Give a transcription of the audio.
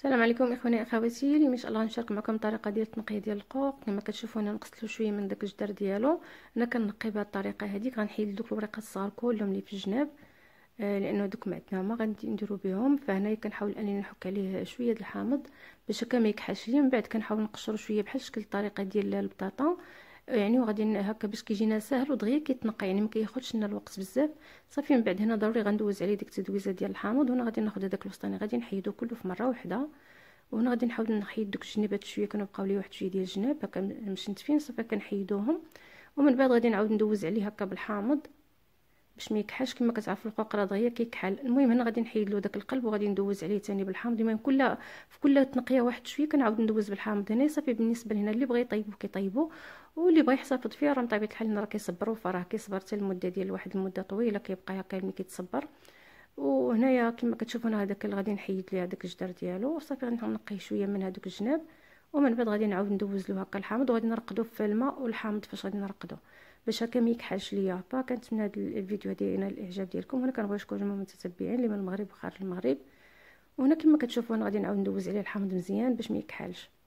السلام عليكم اخواني اخواتي اليوم ان شاء الله غنشارك معكم الطريقه ديال التنقيه ديال القوق كما كتشوفوا هنا نقصت له شويه من داك الجدر ديالو انا كنقي بهذه الطريقه هذيك غنحيد دوك الوريقه الصغار كلهم اللي في الجناب آه لانه دوك معتنا ما غادي نديرو بهم فهنا كنحاول انني نحك عليه شويه د الحامض باش هكا ما يكحش ليا من بعد كنحاول نقشرو شويه بحال شكل الطريقه ديال البطاطا يعني وغادي هكا باش كيجينا ساهل ودغيا كيتنقى يعني ما كياخذش لنا الوقت بزاف صافي من بعد هنا ضروري غندوز عليه ديك التدويزه ديال الحامض وهنا غادي ناخذ هذاك الوسطاني غادي نحيدو كله في مره واحده وهنا غادي نحاول نحيد دوك الجنبات شويه كانوا بقاو لي واحد شويه ديال الجناب هكا مشنتفين صافي كنحيدوهم ومن بعد غادي نعاود ندوز عليه هكا بالحامض باش ما يكحلش كما كتعرفوا القوقره دغيا كيكحل المهم هنا غادي نحيد له داك القلب وغادي ندوز عليه ثاني بالحامض المهم كل في كل تنقيه واحد شويه كنعاود ندوز بالحامض هنا صافي بالنسبه لهنا اللي بغا يطيبو كيطيبو واللي بغا يحتفظ فيه راه بطبيعه الحال راه كيصبروا فراه كيصبر حتى المده ديال واحد المده طويله كيبقى هكا ملي كيتصبر وهنايا كما كتشوفوا انا هذاك اللي غادي نحيد ليه هذاك الجدر ديالو صافي غنقيه شويه من هذوك الجناب ومن بعد غادي نعاود ندوز له هكا الحامض وغادي نرقدو في الماء والحامض فاش غادي نرقدو باش هكا ما يكحلش ليا فكنتمنى هاد الفيديو هادي ينال الاعجاب ديالكم وانا كنبغي نشكر جميع المتتبعين اللي من المغرب وخارج المغرب وهنا كما كتشوفوا انا غادي نعاود ندوز عليه الحامض مزيان باش ما يكحلش